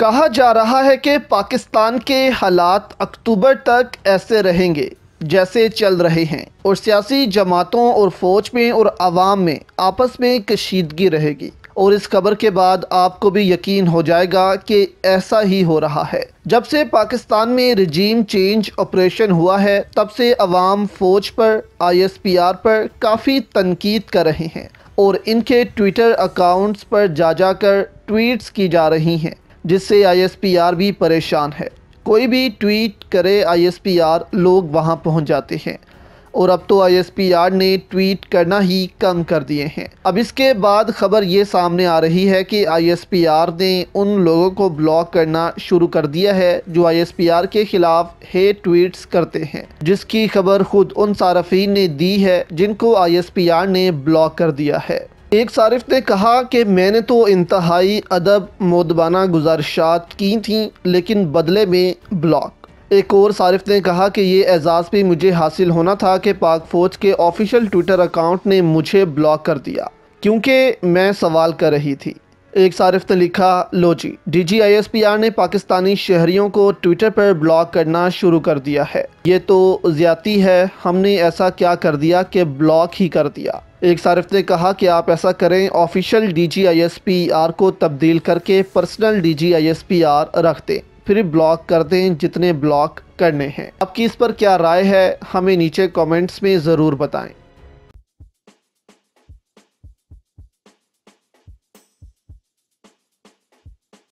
कहा जा रहा है कि पाकिस्तान के हालात अक्टूबर तक ऐसे रहेंगे जैसे चल रहे हैं और सियासी जमातों और फौज में और आवाम में आपस में कशीदगी रहेगी और इस खबर के बाद आपको भी यकीन हो जाएगा कि ऐसा ही हो रहा है जब से पाकिस्तान में रजीम चेंज ऑपरेशन हुआ है तब से अवाम फ़ौज पर आईएसपीआर पर काफ़ी तनकीद कर रहे हैं और इनके ट्विटर अकाउंट्स पर जा जाकर ट्वीट्स की जा रही हैं जिससे आईएसपीआर भी परेशान है कोई भी ट्वीट करे आईएसपीआर लोग वहां पहुंच जाते हैं और अब तो आईएसपीआर ने ट्वीट करना ही कम कर दिए हैं अब इसके बाद खबर ये सामने आ रही है कि आईएसपीआर ने उन लोगों को ब्लॉक करना शुरू कर दिया है जो आईएसपीआर के खिलाफ हेट ट्वीट्स करते हैं जिसकी खबर खुद उन सार्फिन ने दी है जिनको आईएसपीआर ने ब्लॉक कर दिया है एक सारिफ ने कहा कि मैंने तो इंतहाई अदब मदबाना गुजारिशात की थी लेकिन बदले में ब्लॉक एक और सारिफ ने कहा कि ये एजाज़ भी मुझे हासिल होना था कि पाक फ़ौज के ऑफिशियल ट्विटर अकाउंट ने मुझे ब्लॉक कर दिया क्योंकि मैं सवाल कर रही थी एक सारिफ ने लिखा लोजी D G I S P R ने पाकिस्तानी शहरीों को ट्विटर पर ब्लॉक करना शुरू कर दिया है ये तो ज़्यादा है हमने ऐसा क्या कर दिया कि ब्लॉक ही कर दिया एक सार्फ ने कहा कि आप ऐसा करें official D G I S P R को तब्दील करके personal D G I S P R रख दें फिर ब्लॉक कर दें जितने ब्लॉक करने हैं आपकी इस पर क्या राय है हमें नीचे कमेंट्स में ज़रूर बताएं